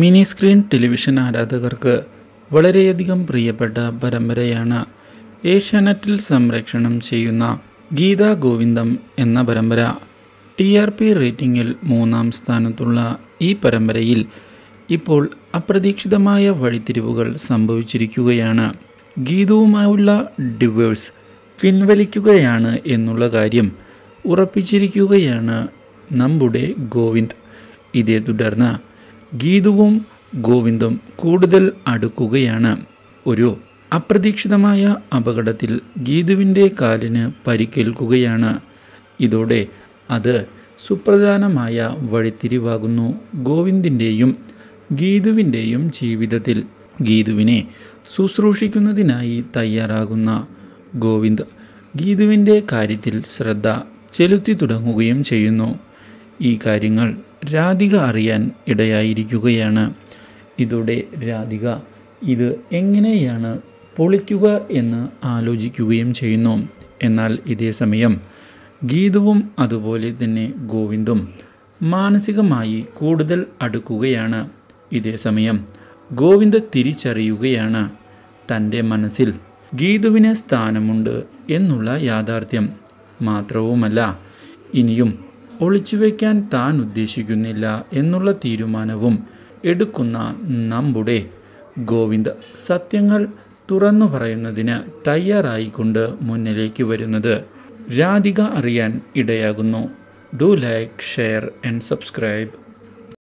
mini screen television ആരാധകർക്ക് വളരെയധികം പ്രിയപ്പെട്ട പരമ്പരയാണ് ഏഷ്യാനെറ്റിൽ സംരക്ഷണം ചെയ്യുന്ന ഗീത ഗോവിന്ദം എന്ന പരമ്പര ടി ആർ പി റേറ്റിംഗിൽ മൂന്നാം സ്ഥാനത്തുള്ള ഈ പരമ്പരയിൽ ഇപ്പോൾ അപ്രതീക്ഷിതമായ വഴിത്തിരിവുകൾ സംഭവിച്ചിരിക്കുകയാണ് ഗീതവുമായുള്ള ഡിവേഴ്സ് പിൻവലിക്കുകയാണ് എന്നുള്ള കാര്യം ഉറപ്പിച്ചിരിക്കുകയാണ് നമ്മുടെ ഗോവിന്ദ് ഇതേ തുടർന്ന് ഗീതുവും ഗോവിന്ദും കൂടുതൽ അടുക്കുകയാണ് ഒരു അപ്രതീക്ഷിതമായ അപകടത്തിൽ ഗീതുവിൻ്റെ കാലിന് പരിക്കേൽക്കുകയാണ് ഇതോടെ അത് സുപ്രധാനമായ വഴിത്തിരിവാകുന്നു ഗോവിന്ദിൻ്റെയും ഗീതുവിൻ്റെയും ജീവിതത്തിൽ ഗീതുവിനെ ശുശ്രൂഷിക്കുന്നതിനായി തയ്യാറാകുന്ന ഗോവിന്ദ് ഗീതുവിൻ്റെ കാര്യത്തിൽ ശ്രദ്ധ ചെലുത്തി തുടങ്ങുകയും ചെയ്യുന്നു ഈ കാര്യങ്ങൾ രാധിക അറിയാൻ ഇടയായിരിക്കുകയാണ് ഇതോടെ രാധിക ഇത് എങ്ങനെയാണ് പൊളിക്കുക എന്ന് ആലോചിക്കുകയും ചെയ്യുന്നു എന്നാൽ ഇതേ സമയം ഗീതവും അതുപോലെ തന്നെ ഗോവിന്ദും മാനസികമായി കൂടുതൽ അടുക്കുകയാണ് ഇതേ സമയം ഗോവിന്ദ തിരിച്ചറിയുകയാണ് തൻ്റെ മനസ്സിൽ ഗീതുവിന് സ്ഥാനമുണ്ട് എന്നുള്ള യാഥാർത്ഥ്യം മാത്രവുമല്ല ഇനിയും വയ്ക്കാൻ താൻ ഉദ്ദേശിക്കുന്നില്ല എന്നുള്ള തീരുമാനവും എടുക്കുന്ന നമ്മുടെ ഗോവിന്ദ് സത്യങ്ങൾ തുറന്നു പറയുന്നതിന് തയ്യാറായിക്കൊണ്ട് മുന്നിലേക്ക് വരുന്നത് രാധിക അറിയാൻ ഇടയാകുന്നു do like share and subscribe